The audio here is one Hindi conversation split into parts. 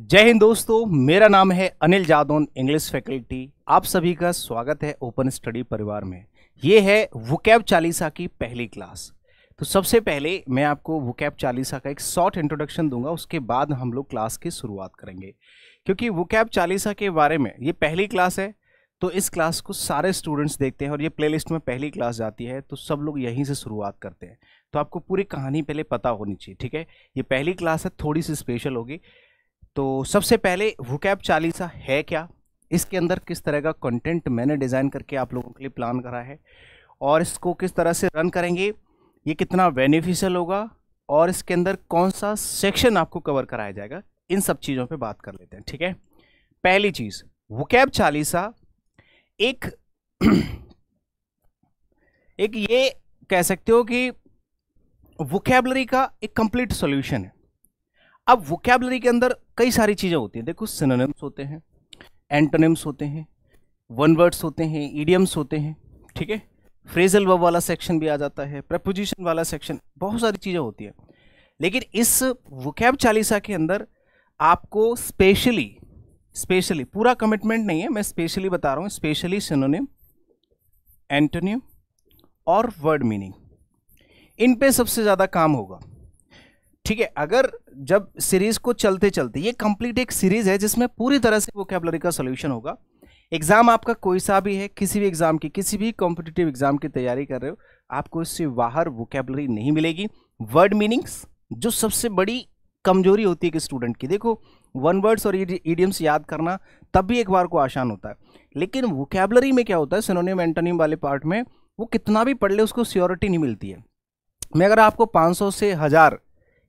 जय हिंद दोस्तों मेरा नाम है अनिल जादौन इंग्लिश फैकल्टी आप सभी का स्वागत है ओपन स्टडी परिवार में ये है वुकैब चालीसा की पहली क्लास तो सबसे पहले मैं आपको वुकैब चालीसा का एक शॉर्ट इंट्रोडक्शन दूंगा उसके बाद हम लोग क्लास की शुरुआत करेंगे क्योंकि वुकैब चालीसा के बारे में ये पहली क्लास है तो इस क्लास को सारे स्टूडेंट्स देखते हैं और ये प्लेलिस्ट में पहली क्लास जाती है तो सब लोग यहीं से शुरुआत करते हैं तो आपको पूरी कहानी पहले पता होनी चाहिए ठीक है ये पहली क्लास है थोड़ी सी स्पेशल होगी तो सबसे पहले वुकैब चालीसा है क्या इसके अंदर किस तरह का कंटेंट मैंने डिज़ाइन करके आप लोगों के लिए प्लान करा है और इसको किस तरह से रन करेंगे ये कितना बेनिफिशियल होगा और इसके अंदर कौन सा सेक्शन आपको कवर कराया जाएगा इन सब चीज़ों पे बात कर लेते हैं ठीक है पहली चीज़ वुकैब चालीसा एक एक ये कह सकते हो कि वोकेबलरी का एक कंप्लीट सोल्यूशन है अब वोकेबलरी के अंदर कई सारी चीज़ें होती हैं देखो सिनोनिम्स होते हैं एंटोनिम्स होते हैं वन वर्ड्स होते हैं ईडियम्स होते हैं ठीक है फ्रेजल वर्ब वाला सेक्शन भी आ जाता है प्रपोजिशन वाला सेक्शन बहुत सारी चीज़ें होती है लेकिन इस वोकैब चालीसा के अंदर आपको स्पेशली स्पेशली पूरा कमिटमेंट नहीं है मैं स्पेशली बता रहा हूँ स्पेशली सिनोनिम एंटोनिम और वर्ड मीनिंग इन पे सबसे ज़्यादा काम होगा ठीक है अगर जब सीरीज़ को चलते चलते ये कंप्लीट एक सीरीज़ है जिसमें पूरी तरह से वोकेबलरी का सोल्यूशन होगा एग्ज़ाम आपका कोई सा भी है किसी भी एग्ज़ाम की किसी भी कॉम्पिटिटिव एग्ज़ाम की तैयारी कर रहे हो आपको इससे बाहर वोकेबलरी नहीं मिलेगी वर्ड मीनिंग्स जो सबसे बड़ी कमजोरी होती है कि स्टूडेंट की देखो वन वर्ड्स और ईडियम्स याद करना तब भी एक बार को आसान होता है लेकिन वोकेबलरी में क्या होता है सिनोनियम एंटोनियम वाले पार्ट में वो कितना भी पढ़ ले उसको स्योरिटी नहीं मिलती है मैं अगर आपको 500 से हज़ार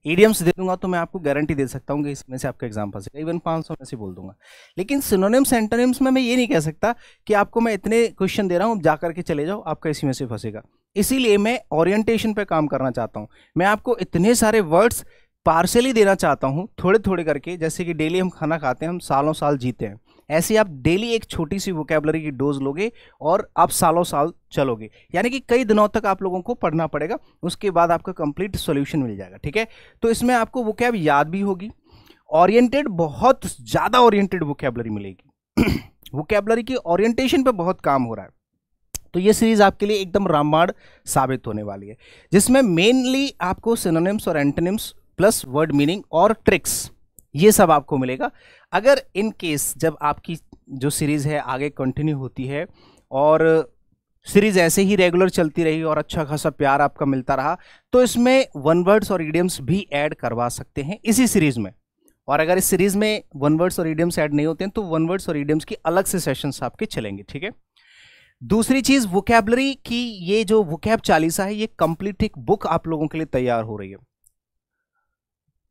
ईडियम्स दे दूंगा तो मैं आपको गारंटी दे सकता हूँ कि इसमें से आपका एग्जाम गया इवन पाँच सौ में से बोल दूंगा लेकिन सिनोनिम्स एंटोनिम्स में मैं ये नहीं कह सकता कि आपको मैं इतने क्वेश्चन दे रहा हूँ जा करके चले जाओ आपका इसी में से फंसेगा इसीलिए मैं ओरिएंटेशन पे काम करना चाहता हूँ मैं आपको इतने सारे वर्ड्स पार्सली देना चाहता हूँ थोड़े थोड़े करके जैसे कि डेली हम खाना खाते हैं हम सालों साल जीते हैं ऐसे आप डेली एक छोटी सी वोकेबलरी की डोज लोगे और आप सालों साल चलोगे यानी कि कई दिनों तक आप लोगों को पढ़ना पड़ेगा उसके बाद आपका कंप्लीट सोल्यूशन मिल जाएगा ठीक है तो इसमें आपको वोकेब याद भी होगी ऑरिएंटेड बहुत ज़्यादा ओरिएंटेड वोकेबलरी मिलेगी वोकेबलरी की ओरिएंटेशन पे बहुत काम हो रहा है तो ये सीरीज़ आपके लिए एकदम रामबाण साबित होने वाली है जिसमें मेनली आपको सिनोनिम्स और एंटोनिम्स प्लस वर्ड मीनिंग और ट्रिक्स ये सब आपको मिलेगा अगर इन केस जब आपकी जो सीरीज़ है आगे कंटिन्यू होती है और सीरीज़ ऐसे ही रेगुलर चलती रही और अच्छा खासा प्यार आपका मिलता रहा तो इसमें वन वर्ड्स और ईडियम्स भी ऐड करवा सकते हैं इसी सीरीज़ में और अगर इस सीरीज़ में वन वर्ड्स और ईडियम्स ऐड नहीं होते हैं तो वन वर्ड्स और ईडियम्स की अलग से सेशंस आपके चलेंगे ठीक है दूसरी चीज़ वोकेबलरी की ये जो वोकेब चालीसा है ये कंप्लीट एक बुक आप लोगों के लिए तैयार हो रही है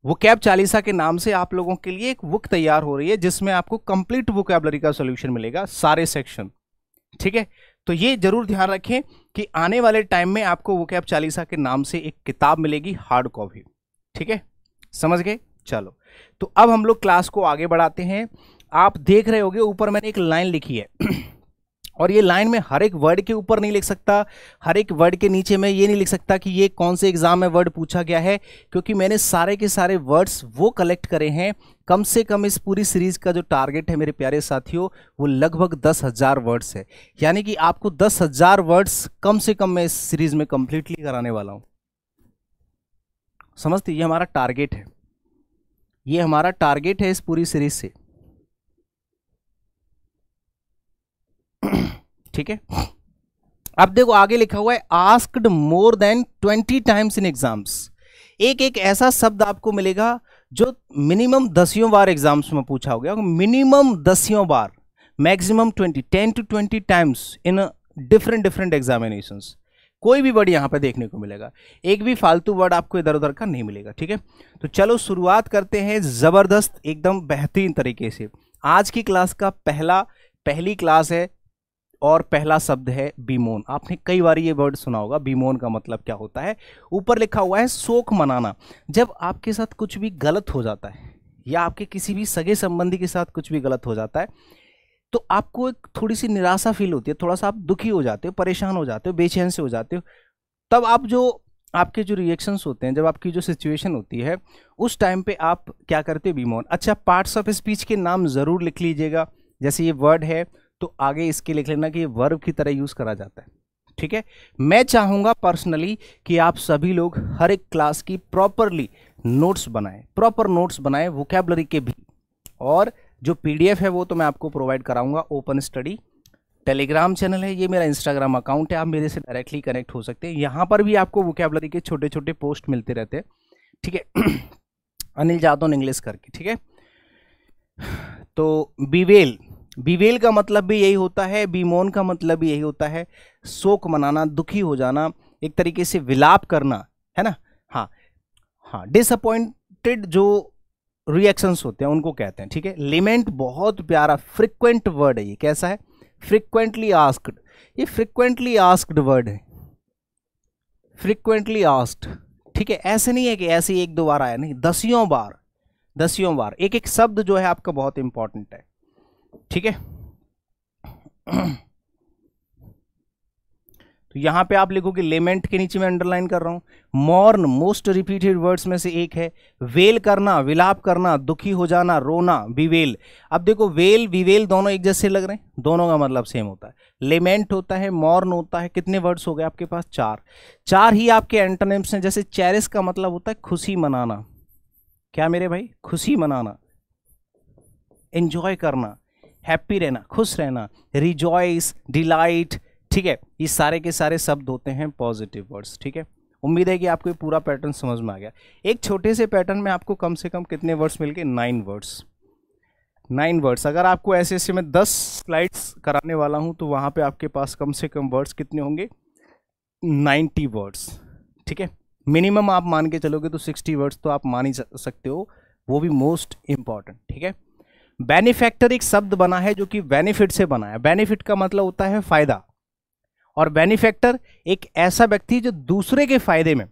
वो कैब चालीसा के नाम से आप लोगों के लिए एक बुक तैयार हो रही है जिसमें आपको कंप्लीट वोकेबलरी का सोल्यूशन मिलेगा सारे सेक्शन ठीक है तो ये जरूर ध्यान रखें कि आने वाले टाइम में आपको वो कैब चालीसा के नाम से एक किताब मिलेगी हार्ड कॉपी ठीक है समझ गए चलो तो अब हम लोग क्लास को आगे बढ़ाते हैं आप देख रहे होगे ऊपर मैंने एक लाइन लिखी है और ये लाइन में हर एक वर्ड के ऊपर नहीं लिख सकता हर एक वर्ड के नीचे मैं ये नहीं लिख सकता कि ये कौन से एग्ज़ाम में वर्ड पूछा गया है क्योंकि मैंने सारे के सारे वर्ड्स वो कलेक्ट करे हैं कम से कम इस पूरी सीरीज़ का जो टारगेट है मेरे प्यारे साथियों वो लगभग दस हज़ार वर्ड्स है यानी कि आपको दस हज़ार वर्ड्स कम से कम मैं इस सीरीज़ में कंप्लीटली कराने वाला हूँ समझते ये हमारा टारगेट है ये हमारा टारगेट है इस पूरी सीरीज से ठीक है अब देखो आगे लिखा हुआ है asked more than twenty times in exams एक एक ऐसा शब्द आपको मिलेगा जो मिनिमम दसियों बार एग्जाम्स में पूछा हो गया मिनिमम दसियों बार maximum twenty ten to twenty times in different different examination कोई भी वर्ड यहाँ पर देखने को मिलेगा एक भी फालतू वर्ड आपको इधर उधर का नहीं मिलेगा ठीक है तो चलो शुरुआत करते हैं ज़बरदस्त एकदम बेहतरीन तरीके से आज की क्लास का पहला पहली क्लास है और पहला शब्द है बीमोन आपने कई बार ये वर्ड सुना होगा बीमोन का मतलब क्या होता है ऊपर लिखा हुआ है शोक मनाना जब आपके साथ कुछ भी गलत हो जाता है या आपके किसी भी सगे संबंधी के साथ कुछ भी गलत हो जाता है तो आपको एक थोड़ी सी निराशा फील होती है थोड़ा सा आप दुखी हो जाते हो परेशान हो जाते हो बेचैन से हो जाते हो तब आप जो आपके जो रिएक्शंस होते हैं जब आपकी जो सिचुएशन होती है उस टाइम पे आप क्या करते हो बीमोन अच्छा पार्ट्स ऑफ स्पीच के नाम ज़रूर लिख लीजिएगा जैसे ये वर्ड है तो आगे इसके लिख लेना कि वर्ब की तरह यूज़ करा जाता है ठीक है मैं चाहूंगा पर्सनली कि आप सभी लोग हर एक क्लास की प्रॉपरली नोट्स बनाएं प्रॉपर नोट्स बनाएं वोकेबलरी के भी और जो पीडीएफ है वो तो मैं आपको प्रोवाइड कराऊंगा ओपन स्टडी टेलीग्राम चैनल है ये मेरा इंस्टाग्राम अकाउंट है आप मेरे से डायरेक्टली कनेक्ट हो सकते हैं यहाँ पर भी आपको वोकेबलरी के छोटे छोटे पोस्ट मिलते रहते हैं ठीक है अनिल जादौन इंग्लिश करके ठीक है तो बीवेल बीवेल का मतलब भी यही होता है बीमोन का मतलब भी यही होता है शोक मनाना दुखी हो जाना एक तरीके से विलाप करना है ना हाँ हाँ डिसअपॉइंटेड जो रिएक्शंस होते हैं उनको कहते हैं ठीक है लिमेंट बहुत प्यारा फ्रिक्वेंट वर्ड है ये कैसा है फ्रिक्वेंटली आस्क्ड ये फ्रिक्वेंटली आस्क्ड वर्ड है फ्रिक्वेंटली आस्क्ड ठीक है ऐसे नहीं है कि ऐसे एक दो बार आया नहीं दसियों बार दसियों बार एक एक शब्द जो है आपका बहुत इंपॉर्टेंट है ठीक है तो यहां पे आप लिखोगे लेमेंट के नीचे मैं अंडरलाइन कर रहा हूं मॉर्न मोस्ट रिपीटेड वर्ड्स में से एक है वेल करना विलाप करना दुखी हो जाना रोना विवेल अब देखो वेल विवेल दोनों एक जैसे लग रहे हैं दोनों का मतलब सेम होता है लेमेंट होता है मॉर्न होता है कितने वर्ड्स हो गए आपके पास चार चार ही आपके एंटरनेम्स हैं जैसे चेरिस का मतलब होता है खुशी मनाना क्या मेरे भाई खुशी मनाना एंजॉय करना हैप्पी रहना खुश रहना रिजॉइस डिलाइट ठीक है ये सारे के सारे शब्द होते हैं पॉजिटिव वर्ड्स ठीक है उम्मीद है कि आपको ये पूरा पैटर्न समझ में आ गया एक छोटे से पैटर्न में आपको कम से कम कितने वर्ड्स मिल गए नाइन वर्ड्स नाइन वर्ड्स अगर आपको ऐसे ऐसे मैं दस स्लाइड्स कराने वाला हूँ तो वहाँ पे आपके पास कम से कम वर्ड्स कितने होंगे नाइन्टी वर्ड्स ठीक है मिनिमम आप मान के चलोगे तो सिक्सटी वर्ड्स तो आप मान ही सकते हो वो भी मोस्ट इम्पॉर्टेंट ठीक है बेनिफैक्टर एक शब्द बना है जो कि बेनिफिट से बना है बेनिफिट का मतलब होता है फायदा और बेनिफैक्टर एक ऐसा व्यक्ति जो दूसरे के फायदे में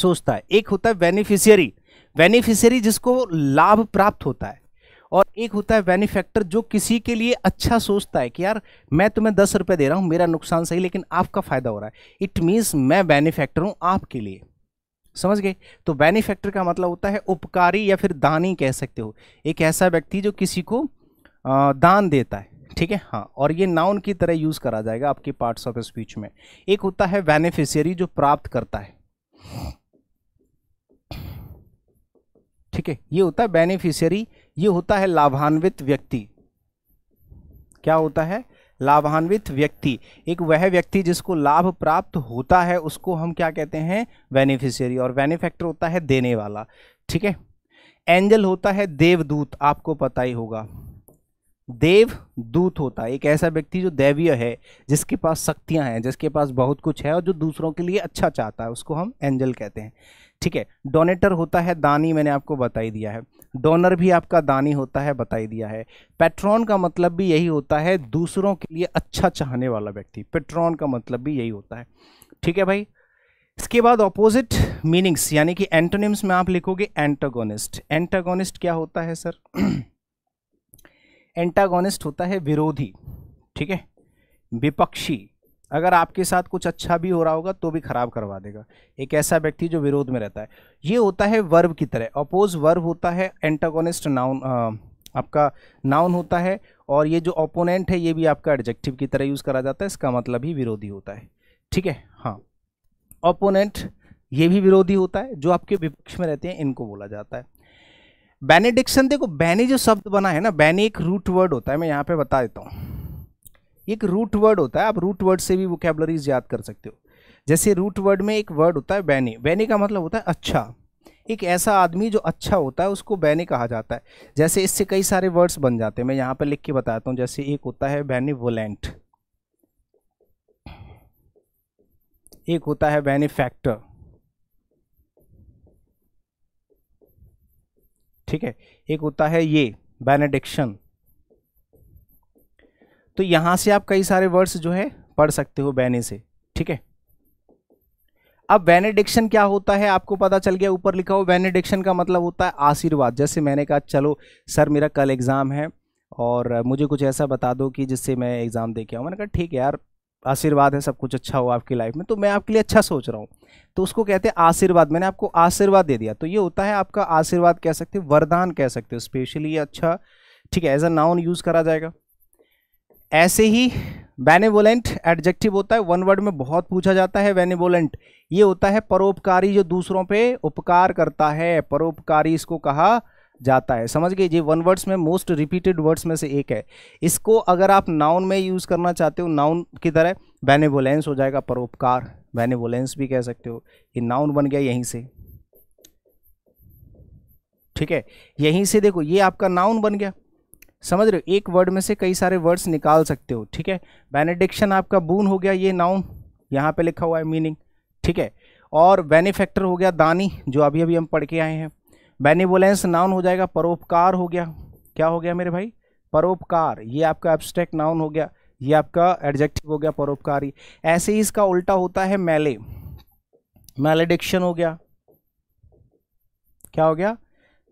सोचता है एक होता है बेनिफिशियरी बेनिफिशियरी जिसको लाभ प्राप्त होता है और एक होता है बेनिफैक्टर जो किसी के लिए अच्छा सोचता है कि यार मैं तुम्हें दस रुपये दे रहा हूँ मेरा नुकसान सही लेकिन आपका फ़ायदा हो रहा है इट मीन्स मैं बेनिफैक्टर हूँ आपके लिए समझ गए तो बेनिफैक्टर का मतलब होता है उपकारी या फिर दानी कह सकते हो एक ऐसा व्यक्ति जो किसी को दान देता है ठीक है हाँ और ये नाउन की तरह यूज़ करा जाएगा आपके पार्ट्स ऑफ स्पीच में एक होता है बेनिफिशियरी जो प्राप्त करता है ठीक है ये होता है बेनिफिशियरी ये होता है लाभान्वित व्यक्ति क्या होता है लाभान्वित व्यक्ति एक वह व्यक्ति जिसको लाभ प्राप्त होता है उसको हम क्या कहते हैं बेनिफिशियरी और बेनिफैक्टर होता है देने वाला ठीक है एंजल होता है देवदूत आपको पता ही होगा देव दूत होता है एक ऐसा व्यक्ति जो दैवीय है जिसके पास शक्तियाँ हैं जिसके पास बहुत कुछ है और जो दूसरों के लिए अच्छा चाहता है उसको हम एंजल कहते हैं ठीक है डोनेटर होता है दानी मैंने आपको बताई दिया है डोनर भी आपका दानी होता है बताई दिया है पेट्रॉन का मतलब भी यही होता है दूसरों के लिए अच्छा चाहने वाला व्यक्ति पेट्रॉन का मतलब भी यही होता है ठीक है भाई इसके बाद ऑपोजिट मीनिंग्स यानी कि एंटोनिम्स में आप लिखोगे एंटागोनिस्ट एंटागोनिस्ट क्या होता है सर एंटागोनिस्ट होता है विरोधी ठीक है विपक्षी अगर आपके साथ कुछ अच्छा भी हो रहा होगा तो भी खराब करवा देगा एक ऐसा व्यक्ति जो विरोध में रहता है ये होता है वर्ब की तरह अपोज वर्ब होता है एंटागोनिस्ट नाउन आपका नाउन होता है और ये जो ओपोनेंट है ये भी आपका एडजेक्टिव की तरह यूज़ करा जाता है इसका मतलब ही विरोधी होता है ठीक है हाँ ओपोनेंट ये भी विरोधी होता है जो आपके विपक्ष में रहते हैं इनको बोला जाता है बेनेडिक्शन देखो बैनी जो शब्द बना है ना बैनी एक रूट वर्ड होता है मैं यहाँ पे बता देता हूँ एक रूट वर्ड होता है आप रूट वर्ड से भी वोकेबलरीज याद कर सकते हो जैसे रूट वर्ड में एक वर्ड होता है बैनी बैनी का मतलब होता है अच्छा एक ऐसा आदमी जो अच्छा होता है उसको बैनी कहा जाता है जैसे इससे कई सारे वर्ड्स बन जाते हैं मैं यहाँ पर लिख के बताता हूँ जैसे एक होता है बैनी एक होता है बेनिफैक्टर ठीक है एक होता है ये बेनेडिक्शन तो यहां से आप कई सारे वर्ड्स जो है पढ़ सकते हो बैने से ठीक है अब वेनेडिक्शन क्या होता है आपको पता चल गया ऊपर लिखा हो वेनेडिक्शन का मतलब होता है आशीर्वाद जैसे मैंने कहा चलो सर मेरा कल एग्ज़ाम है और मुझे कुछ ऐसा बता दो कि जिससे मैं एग्ज़ाम दे के आऊँ मैंने कहा ठीक है यार आशीर्वाद है सब कुछ अच्छा हो आपकी लाइफ में तो मैं आपके लिए अच्छा सोच रहा हूँ तो उसको कहते हैं आशीर्वाद मैंने आपको आशीर्वाद दे दिया तो ये होता है आपका आशीर्वाद कह सकते हो वरदान कह सकते हो स्पेशली अच्छा ठीक है एज अ नाउन यूज़ करा जाएगा ऐसे ही बेनेवोलेंट एडजेक्टिव होता है वन वर्ड में बहुत पूछा जाता है बेनेवोलेंट ये होता है परोपकारी जो दूसरों पे उपकार करता है परोपकारी इसको कहा जाता है समझ गए ये वन वर्ड्स में मोस्ट रिपीटेड वर्ड्स में से एक है इसको अगर आप नाउन में यूज़ करना चाहते हो नाउन की तरह बेनेवोलेंस हो जाएगा परोपकार बेनेवोलेंस भी कह सकते हो ये नाउन बन गया यहीं से ठीक है यहीं से देखो ये आपका नाउन बन गया समझ रहे हो एक वर्ड में से कई सारे वर्ड्स निकाल सकते हो ठीक है बेनेडिक्शन आपका बून हो गया ये नाउन यहाँ पे लिखा हुआ है मीनिंग ठीक है और बेनिफैक्टर हो गया दानी जो अभी अभी हम पढ़ के आए हैं बेनिवोलेंस नाउन हो जाएगा परोपकार हो गया क्या हो गया मेरे भाई परोपकार ये आपका एब्स्ट्रैक्ट नाउन हो गया ये आपका एडजेक्टिव हो गया परोपकारी ऐसे ही इसका उल्टा होता है मैले मैलेडिक्शन हो गया क्या हो गया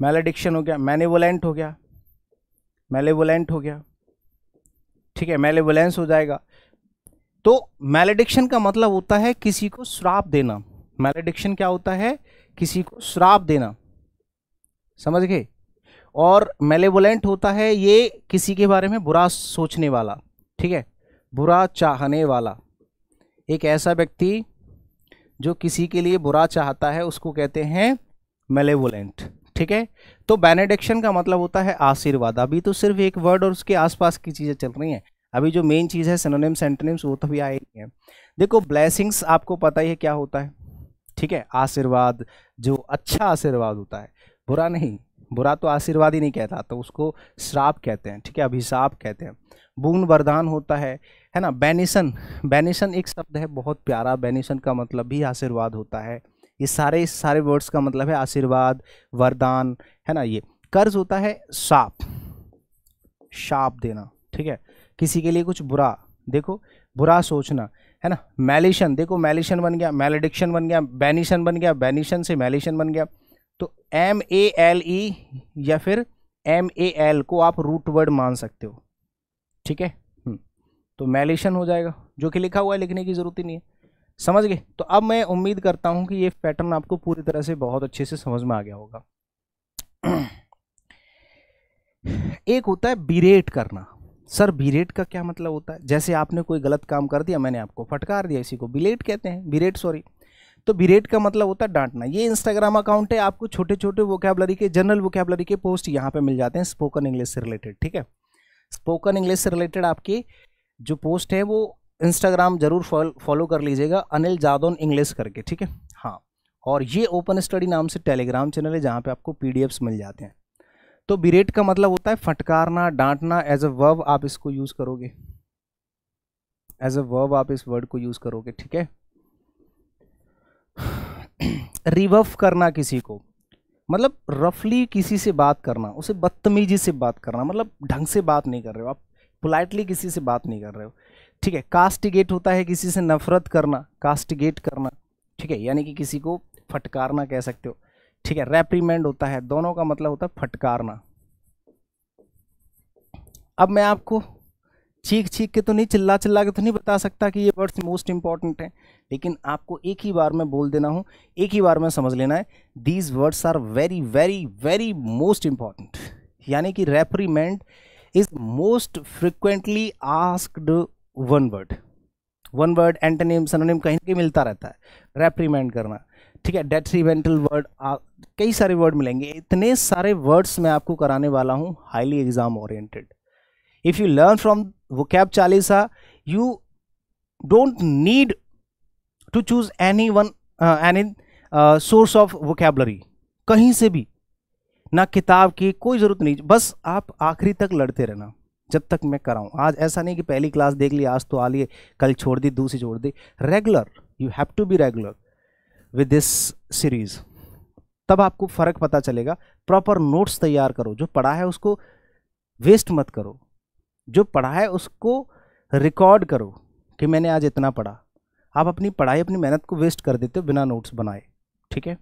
मेलेडिक्शन हो गया मैनिवोलेंट हो गया मेलेवोलेंट हो गया ठीक है मैलेवोलेंस हो जाएगा तो मेलेडिक्शन का मतलब होता है किसी को श्राप देना मेलेडिक्शन क्या होता है किसी को श्राप देना समझ गए और मेलेवलेंट होता है ये किसी के बारे में बुरा सोचने वाला ठीक है बुरा चाहने वाला एक ऐसा व्यक्ति जो किसी के लिए बुरा चाहता है उसको कहते हैं मेलेवोलेंट ठीक है तो बेनेडिक्शन का मतलब होता है आशीर्वाद अभी तो सिर्फ एक वर्ड और उसके आसपास की चीज़ें चल रही हैं अभी जो मेन चीज़ है सिनोनिम्स एंटोनिम्स वो तो भी आए ही हैं देखो ब्लैसिंग्स आपको पता ही है क्या होता है ठीक है आशीर्वाद जो अच्छा आशीर्वाद होता है बुरा नहीं बुरा तो आशीर्वाद ही नहीं कहता तो उसको श्राप कहते हैं ठीक है अभिशाप कहते हैं बून वरदान होता है है ना बैनिसन बैनिसन एक शब्द है बहुत प्यारा बैनिसन का मतलब भी आशीर्वाद होता है ये सारे सारे वर्ड्स का मतलब है आशीर्वाद वरदान है ना ये कर्ज होता है साप शाप देना ठीक है किसी के लिए कुछ बुरा देखो बुरा सोचना है ना मैलिशन देखो मैलिशन बन गया मेलेडिक्शन बन गया बैनिशन बन गया बैनिशन से मैलिशन बन गया तो एम ए एल ई या फिर एम ए एल को आप रूट वर्ड मान सकते हो ठीक है हम्म। तो मैलेशन हो जाएगा जो कि लिखा हुआ है लिखने की ज़रूरत ही नहीं है समझ गए तो अब मैं उम्मीद करता हूँ कि ये पैटर्न आपको पूरी तरह से बहुत अच्छे से समझ में आ गया होगा एक होता है बीरेट करना सर बीरेट का क्या मतलब होता है जैसे आपने कोई गलत काम कर दिया मैंने आपको फटकार दिया इसी को बिलेट कहते हैं बीरेट सॉरी तो बिरेट का मतलब होता है डांटना ये इंस्टाग्राम अकाउंट है आपको छोटे छोटे वोकैबलरी के जनरल वोकैबलरी के पोस्ट यहाँ पे मिल जाते हैं स्पोकन इंग्लिश से रिलेटेड ठीक है स्पोकन इंग्लिश से रिलेटेड आपके जो पोस्ट है वो इंस्टाग्राम जरूर फॉलो कर लीजिएगा अनिल जादौन इंग्लिश करके ठीक है हाँ और ये ओपन स्टडी नाम से टेलीग्राम चैनल है जहाँ पर आपको पी मिल जाते हैं तो बिरेट का मतलब होता है फटकारना डांटना एज अ वर्ब आप इसको यूज़ करोगे एज अ वर्ब आप इस वर्ड को यूज़ करोगे ठीक है रिवफ करना किसी को मतलब रफली किसी से बात करना उसे बदतमीजी से बात करना मतलब ढंग से बात नहीं कर रहे हो आप पोलाइटली किसी से बात नहीं कर रहे हो ठीक है कास्टिगेट होता है किसी से नफरत करना कास्टिगेट करना ठीक है यानी कि किसी को फटकारना कह सकते हो ठीक है रेप्रीमेंड होता है दोनों का मतलब होता है फटकारना अब मैं आपको चीख चीख के तो नहीं चिल्ला चिल्ला के तो नहीं बता सकता कि ये वर्ड्स मोस्ट इंपॉर्टेंट हैं लेकिन आपको एक ही बार में बोल देना हूँ एक ही बार में समझ लेना है these words are very very very most important यानी कि reprimand is most frequently asked one word one word antonym synonym कहीं कहीं मिलता रहता है रेप्रीमेंट करना ठीक है डेट्रीमेंटल वर्ड कई सारे वर्ड मिलेंगे इतने सारे वर्ड्स मैं आपको कराने वाला हूँ highly exam oriented if you learn from vocab chalisa you don't need to choose any one uh, any uh, source of vocabulary कहीं से भी ना किताब की कोई ज़रूरत नहीं बस आप आखिरी तक लड़ते रहना जब तक मैं कराऊँ आज ऐसा नहीं कि पहली क्लास देख ली आज तो आ लिए कल छोड़ दी दूसरी छोड़ दी regular you have to be regular with this series तब आपको फ़र्क पता चलेगा प्रॉपर नोट्स तैयार करो जो पढ़ा है उसको वेस्ट मत करो जो पढ़ा है उसको रिकॉर्ड करो कि मैंने आज इतना पढ़ा आप अपनी पढ़ाई अपनी मेहनत को वेस्ट कर देते हो बिना नोट्स बनाए ठीक है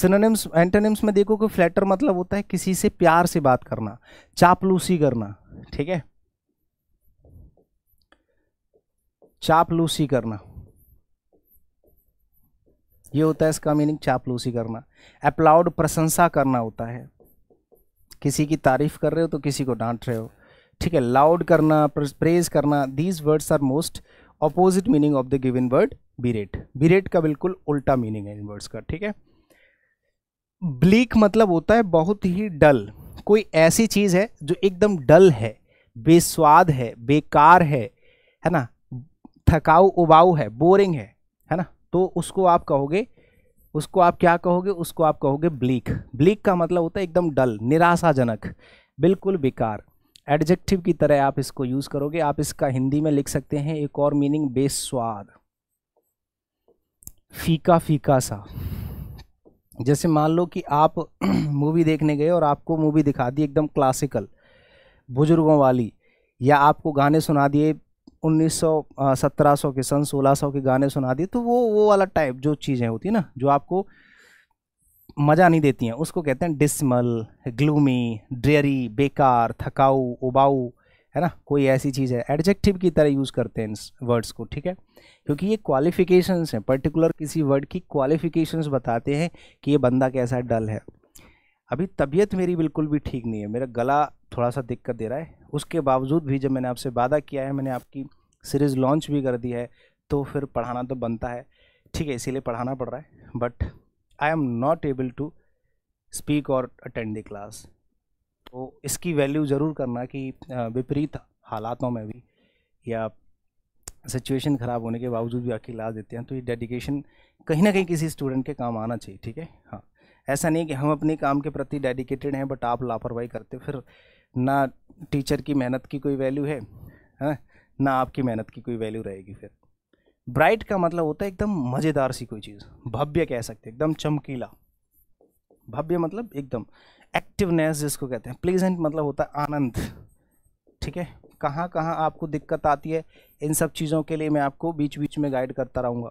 सिनोनिम्स एंटोनिम्स में देखो कि फ्लैटर मतलब होता है किसी से प्यार से बात करना चापलूसी करना ठीक है चापलूसी करना ये होता है इसका मीनिंग चापलूसी करना अप्लाउड प्रशंसा करना होता है किसी की तारीफ़ कर रहे हो तो किसी को डांट रहे हो ठीक है लाउड करना प्रेज करना these words are most opposite meaning of the given word berate berate का बिल्कुल उल्टा मीनिंग है इन वर्ड्स का ठीक है ब्लीक मतलब होता है बहुत ही डल कोई ऐसी चीज़ है जो एकदम डल है बेस्वाद है बेकार है है ना थकाऊ उबाऊ है बोरिंग है है ना तो उसको आप कहोगे उसको आप क्या कहोगे उसको आप कहोगे ब्लीक ब्लीक का मतलब होता है एकदम डल निराशाजनक बिल्कुल बेकार एडजेक्टिव की तरह आप इसको यूज़ करोगे आप इसका हिंदी में लिख सकते हैं एक और मीनिंग बेस्वाद फीका फीका सा जैसे मान लो कि आप मूवी देखने गए और आपको मूवी दिखा दी एकदम क्लासिकल बुजुर्गों वाली या आपको गाने सुना दिए उन्नीस सौ सत्रह सौ के सन सोलह सौ के गाने सुना दिए तो वो वो वाला टाइप जो चीज़ें होती ना जो आपको मज़ा नहीं देती हैं उसको कहते हैं डिसमल ग्लूमी ड्रेरी बेकार थकाऊ उबाऊ है ना कोई ऐसी चीज़ है एडजेक्टिव की तरह यूज़ करते हैं इन वर्ड्स को ठीक है क्योंकि ये क्वालिफिकेशंस हैं पर्टिकुलर किसी वर्ड की क्वालिफिकेशंस बताते हैं कि ये बंदा कैसा डल है अभी तबीयत मेरी बिल्कुल भी ठीक नहीं है मेरा गला थोड़ा सा दिक्कत दे रहा है उसके बावजूद भी जब मैंने आपसे वादा किया है मैंने आपकी सीरीज़ लॉन्च भी कर दी है तो फिर पढ़ाना तो बनता है ठीक है इसीलिए पढ़ाना पड़ रहा है but I am not able to speak और अटेंड द क्लास तो इसकी वैल्यू ज़रूर करना कि विपरीत हालातों में भी या सिचुएशन ख़राब होने के बावजूद भी आपकी क्लास देते हैं तो ये डेडिकेशन कहीं ना कहीं किसी स्टूडेंट के काम आना चाहिए ठीक है हाँ ऐसा नहीं कि हम अपने काम के प्रति डेडिकेटेड हैं बट आप लापरवाही करते फिर ना टीचर की मेहनत की कोई वैल्यू है है हाँ? ना आपकी मेहनत की कोई वैल्यू रहेगी फिर ब्राइट का मतलब होता है एकदम मज़ेदार सी कोई चीज़ भव्य कह सकते हैं एकदम चमकीला भव्य मतलब एकदम एक्टिवनेस जिसको कहते हैं प्लेजेंट मतलब होता है आनंद ठीक है कहाँ कहाँ आपको दिक्कत आती है इन सब चीज़ों के लिए मैं आपको बीच बीच में गाइड करता रहूँगा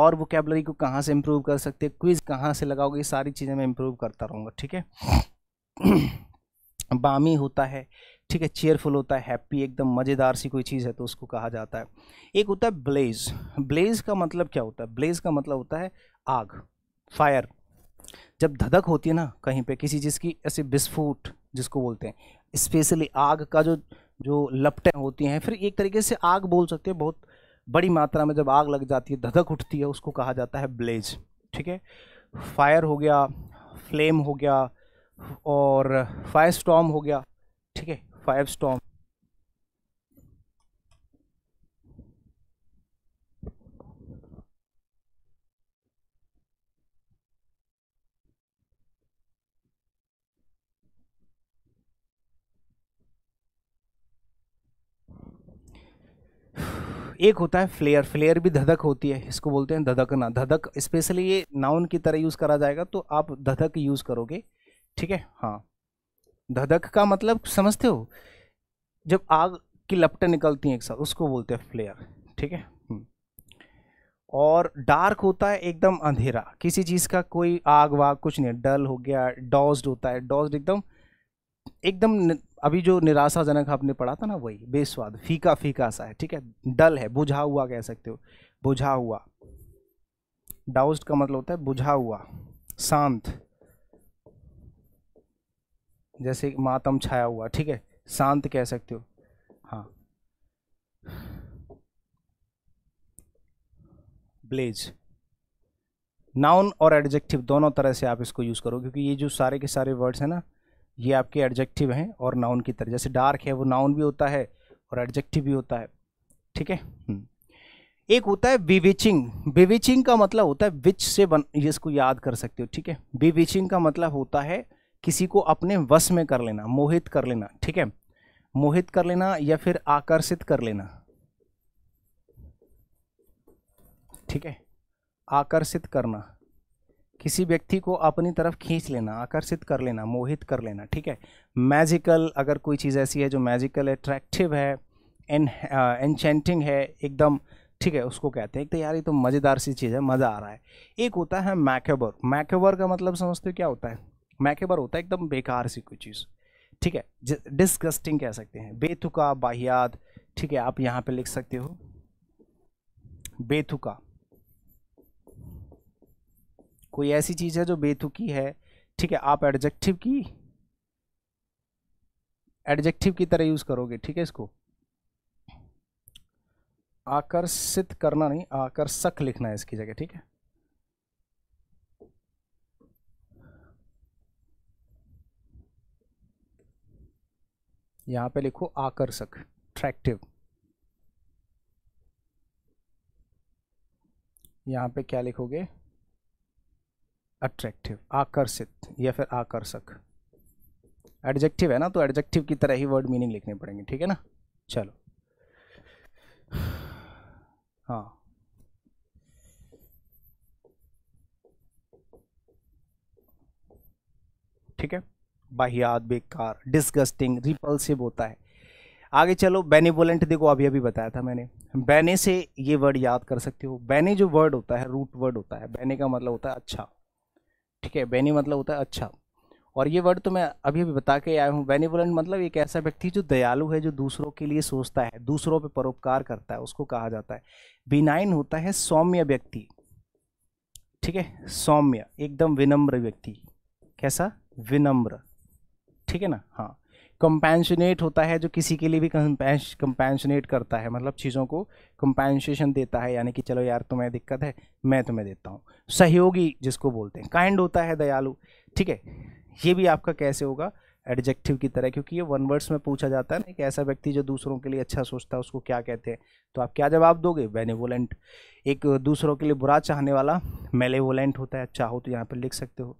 और वोकेबलरी को कहाँ से इम्प्रूव कर सकते हैं क्विज़ कहाँ से लगाओगे ये सारी चीज़ें मैं इम्प्रूव करता रहूँगा ठीक है बामी होता है ठीक है चेयरफुल होता है हैप्पी एकदम मज़ेदार सी कोई चीज़ है तो उसको कहा जाता है एक होता है ब्लेज ब्लेज का मतलब क्या होता है ब्लेज का मतलब होता है आग फायर जब धधक होती है ना कहीं पे किसी चीज़ की ऐसे विस्फोट जिसको बोलते हैं स्पेशली आग का जो जो लपटें होती हैं फिर एक तरीके से आग बोल सकते हैं बहुत बड़ी मात्रा में जब आग लग जाती है धधक उठती है उसको कहा जाता है ब्लेज ठीक है फायर हो गया फ्लेम हो गया और फायर स्टॉम हो गया ठीक है फायर स्टॉम एक होता है फ्लेयर फ्लेयर भी धधक होती है इसको बोलते हैं धधकना धधक स्पेशली ये नाउन की तरह यूज़ करा जाएगा तो आप धधक यूज़ करोगे ठीक है हाँ धधक का मतलब समझते हो जब आग की लपटें निकलती हैं एक साथ उसको बोलते हैं फ्लेयर ठीक है हम्म। और डार्क होता है एकदम अंधेरा किसी चीज़ का कोई आग वाग कुछ नहीं डल हो गया डॉज्ड होता है डॉज्ड एकदम एकदम अभी जो निराशाजनक आपने पढ़ा था ना वही बेस्वाद फीका फीका सा है ठीक है डल है बुझा हुआ कह सकते हो बुझा हुआ डाउज का मतलब होता है बुझा हुआ शांत जैसे मातम छाया हुआ ठीक है शांत कह सकते हो हाँ ब्लेज नाउन और एडजेक्टिव दोनों तरह से आप इसको यूज़ करो क्योंकि ये जो सारे के सारे वर्ड्स हैं ना ये आपके एडजेक्टिव हैं और नाउन की तरह जैसे डार्क है वो नाउन भी होता है और एडजेक्टिव भी होता है ठीक है हम्म। एक होता है विविचिंग विविचिंग का मतलब होता है विच से बन इसको याद कर सकते हो ठीक है विविचिंग का मतलब होता है किसी को अपने वश में कर लेना मोहित कर लेना ठीक है मोहित कर लेना या फिर आकर्षित कर लेना ठीक है आकर्षित करना किसी व्यक्ति को अपनी तरफ खींच लेना आकर्षित कर लेना मोहित कर लेना ठीक है मैजिकल अगर कोई चीज़ ऐसी है जो मैजिकल अट्रैक्टिव है एन एनचेंटिंग है एकदम ठीक है उसको कहते हैं तो यार ये तो मज़ेदार सी चीज़ है मज़ा आ रहा है एक होता है मैकेबर मैकेबर का मतलब समझते हो क्या होता है मैकेबर होता है एकदम बेकार सी कोई चीज़ ठीक है डिस्गस्टिंग कह सकते हैं बेतुका बाहियात ठीक है आप यहाँ पे लिख सकते हो बेतुका कोई ऐसी चीज़ है जो बेतुकी है ठीक है आप एडजेक्टिव की एडजेक्टिव की तरह यूज़ करोगे ठीक है इसको आकर्षित करना नहीं आकर्षक लिखना है इसकी जगह ठीक है यहां पे लिखो आकर्षक अट्रैक्टिव यहां पे क्या लिखोगे अट्रैक्टिव आकर्षित या फिर आकर्षक एडजेक्टिव है ना तो एडजेक्टिव की तरह ही वर्ड मीनिंग लिखने पड़ेंगे ठीक है ना चलो हाँ ठीक है बाहियात बेकार डिस्गस्टिंग रिपल्सिव होता है आगे चलो बेनिवोलेंट देखो अभी अभी बताया था मैंने बैने से ये वर्ड याद कर सकते हो बैने जो वर्ड होता है रूट वर्ड होता है बैने का मतलब होता है अच्छा ठीक है बेनी मतलब होता है अच्छा और ये वर्ड तो मैं अभी अभी बता के आया हूँ बेनिवलेंट मतलब एक ऐसा व्यक्ति जो दयालु है जो दूसरों के लिए सोचता है दूसरों पे परोपकार करता है उसको कहा जाता है बिनाइन होता है सौम्य व्यक्ति ठीक है सौम्य एकदम विनम्र व्यक्ति कैसा विनम्र ठीक है ना हाँ कंपेंशनेट होता है जो किसी के लिए भी कंपेंशनेट करता है मतलब चीज़ों को कंपेंशेशन देता है यानी कि चलो यार तुम्हें दिक्कत है मैं तुम्हें देता हूँ सहयोगी जिसको बोलते हैं काइंड होता है दयालु ठीक है ये भी आपका कैसे होगा एडजेक्टिव की तरह क्योंकि ये वन वर्ड्स में पूछा जाता है ना कि ऐसा व्यक्ति जो दूसरों के लिए अच्छा सोचता है उसको क्या कहते हैं तो आप क्या जवाब दोगे बेनिवोलेंट एक दूसरों के लिए बुरा चाहने वाला मेलेवोलेंट होता है चाहो अच्छा तो यहाँ पर लिख सकते हो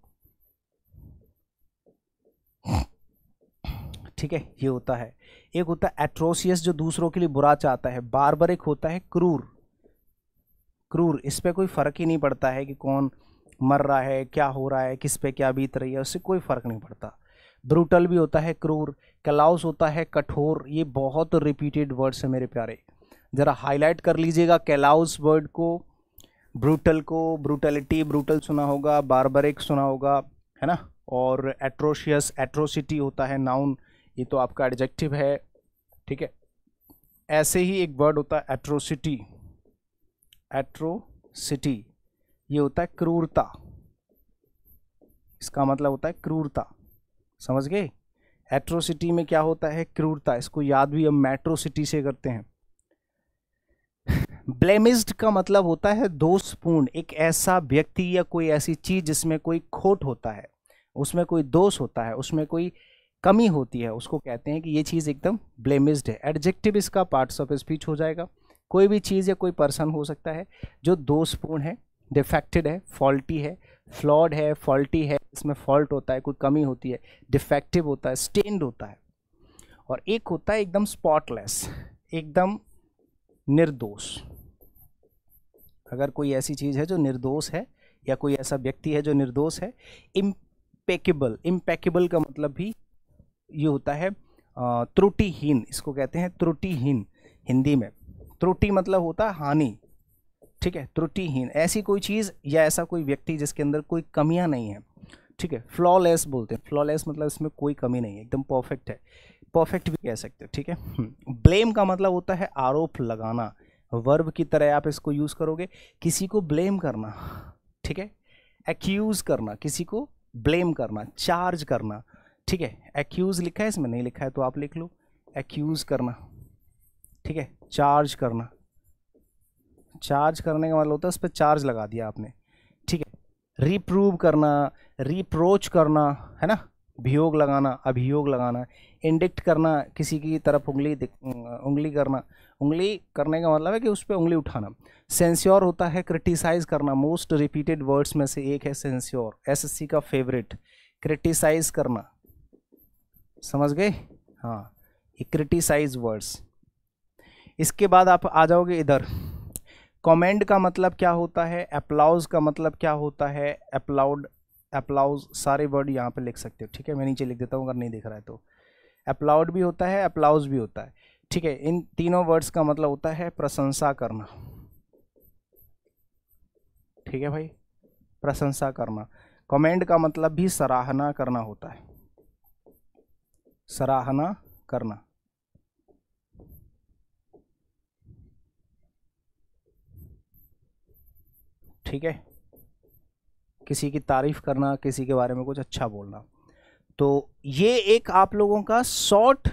ठीक है ये होता है एक होता है एट्रोसियस जो दूसरों के लिए बुरा चाहता है बार एक होता है क्रूर क्रूर इस पर कोई फ़र्क ही नहीं पड़ता है कि कौन मर रहा है क्या हो रहा है किस पे क्या बीत रही है उससे कोई फ़र्क नहीं पड़ता ब्रूटल भी होता है क्रूर कलाउस होता है कठोर ये बहुत रिपीटेड वर्ड्स हैं मेरे प्यारे ज़रा हाईलाइट कर लीजिएगा कैलाउस वर्ड को ब्रूटल को ब्रूटलिटी ब्रूटल सुना होगा बारबरिक सुना होगा है ना और एट्रोशियस एट्रोसिटी होता है नाउन ये तो आपका एडजेक्टिव है ठीक है ऐसे ही एक वर्ड होता है एट्रोसिटी एट्रोसिटी ये होता है क्रूरता इसका मतलब होता है क्रूरता समझ गए एट्रोसिटी में क्या होता है क्रूरता इसको याद भी हम मेट्रोसिटी से करते हैं ब्लेमिस्ड का मतलब होता है दोषपूर्ण एक ऐसा व्यक्ति या कोई ऐसी चीज जिसमें कोई खोट होता है उसमें कोई दोष होता है उसमें कोई कमी होती है उसको कहते हैं कि ये चीज़ एकदम ब्लेमिस्ड है एडजेक्टिव इसका पार्ट्स ऑफ स्पीच हो जाएगा कोई भी चीज़ या कोई पर्सन हो सकता है जो दोषपूर्ण है डिफेक्टेड है फॉल्टी है फ्लॉड है फॉल्टी है इसमें फॉल्ट होता है कोई कमी होती है डिफेक्टिव होता है स्टेंड होता है और एक होता है एकदम स्पॉटलेस एकदम निर्दोष अगर कोई ऐसी चीज़ है जो निर्दोष है या कोई ऐसा व्यक्ति है जो निर्दोष है इम्पेकेबल इम्पेकेबल का मतलब भी ये होता है त्रुटिहीन इसको कहते हैं त्रुटिहीन हिंदी में त्रुटि मतलब होता है हानि ठीक है त्रुटिहीन ऐसी कोई चीज़ या ऐसा कोई व्यक्ति जिसके अंदर कोई कमियां नहीं है ठीक है फ्लॉलेस बोलते हैं फ्लॉलेस मतलब इसमें कोई कमी नहीं है एकदम परफेक्ट है परफेक्ट भी कह सकते हो ठीक है हम्म, ब्लेम का मतलब होता है आरोप लगाना वर्ब की तरह आप इसको यूज़ करोगे किसी को ब्लेम करना ठीक है एक्यूज़ करना किसी को ब्लेम करना चार्ज करना ठीक है एक्यूज लिखा है इसमें नहीं लिखा है तो आप लिख लो एक्यूज करना ठीक है चार्ज करना चार्ज करने का मतलब होता है उस पर चार्ज लगा दिया आपने ठीक है रिप्रूव करना रिप्रोच करना है ना भियोग लगाना अभियोग लगाना इंडिक्ट करना किसी की तरफ उंगली उंगली करना उंगली करने का मतलब है कि उस पर उंगली उठाना सेंस्योर होता है क्रिटिसाइज करना मोस्ट रिपीटेड वर्ड्स में से एक है सेंस्योर एसएससी का फेवरेट क्रिटिसाइज करना समझ गए हाँ ये क्रिटिसाइज वर्ड्स इसके बाद आप आ जाओगे इधर कमेंट का मतलब क्या होता है अप्लाउज का मतलब क्या होता है अप्लाउड अप्लाउज सारे वर्ड यहाँ पे लिख सकते हो ठीक है मैं नीचे लिख देता हूँ अगर नहीं दिख रहा है तो अप्लाउड भी होता है अप्लाउज भी होता है ठीक है इन तीनों वर्ड्स का मतलब होता है प्रशंसा करना ठीक है भाई प्रशंसा करना कमेंट का मतलब भी सराहना करना होता है सराहना करना ठीक है किसी की तारीफ़ करना किसी के बारे में कुछ अच्छा बोलना तो ये एक आप लोगों का शॉर्ट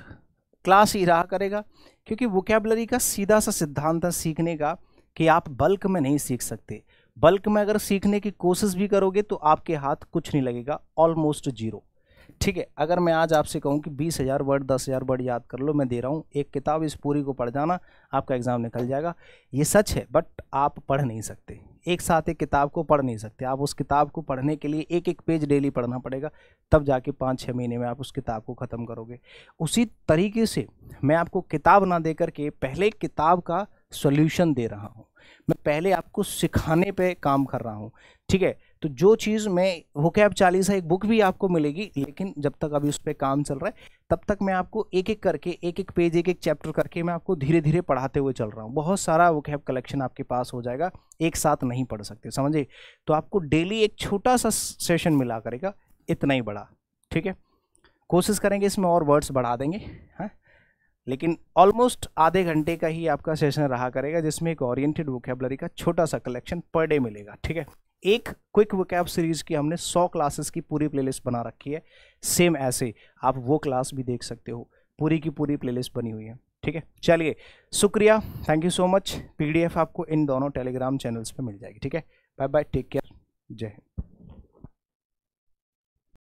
क्लास ही रहा करेगा क्योंकि वोकेबलरी का सीधा सा सिद्धांत है सीखने का कि आप बल्क में नहीं सीख सकते बल्क में अगर सीखने की कोशिश भी करोगे तो आपके हाथ कुछ नहीं लगेगा ऑलमोस्ट जीरो ठीक है अगर मैं आज आपसे कहूँ कि बीस हज़ार वर्ड दस हज़ार वर्ड याद कर लो मैं दे रहा हूँ एक किताब इस पूरी को पढ़ जाना आपका एग्ज़ाम निकल जाएगा ये सच है बट आप पढ़ नहीं सकते एक साथ एक किताब को पढ़ नहीं सकते आप उस किताब को पढ़ने के लिए एक एक पेज डेली पढ़ना पड़ेगा तब जाके पाँच छः महीने में आप उस किताब को ख़त्म करोगे उसी तरीके से मैं आपको किताब ना दे करके पहले किताब का सोल्यूशन दे रहा हूँ मैं पहले आपको सिखाने पर काम कर रहा हूँ ठीक है तो जो चीज़ मैं वो कैब चालीसा एक बुक भी आपको मिलेगी लेकिन जब तक अभी उस पर काम चल रहा है तब तक मैं आपको एक एक करके एक एक पेज एक एक चैप्टर करके मैं आपको धीरे धीरे पढ़ाते हुए चल रहा हूँ बहुत सारा वो कैब कलेक्शन आपके पास हो जाएगा एक साथ नहीं पढ़ सकते समझे तो आपको डेली एक छोटा सा सेशन मिला करेगा इतना ही बड़ा ठीक है कोशिश करेंगे इसमें और वर्ड्स बढ़ा देंगे है हाँ? लेकिन ऑलमोस्ट आधे घंटे का ही आपका सेशन रहा करेगा जिसमें एक ओरिएंटेड वोकेबलरी का छोटा सा कलेक्शन पर डे मिलेगा ठीक है एक क्विक वकैब सीरीज़ की हमने 100 क्लासेस की पूरी प्लेलिस्ट बना रखी है सेम ऐसे आप वो क्लास भी देख सकते हो पूरी की पूरी प्लेलिस्ट बनी हुई है ठीक है चलिए शुक्रिया thank you so much PDF आपको इन दोनों टेलीग्राम चैनल्स पे मिल जाएगी ठीक है बाय बाय टेक केयर जय हिंद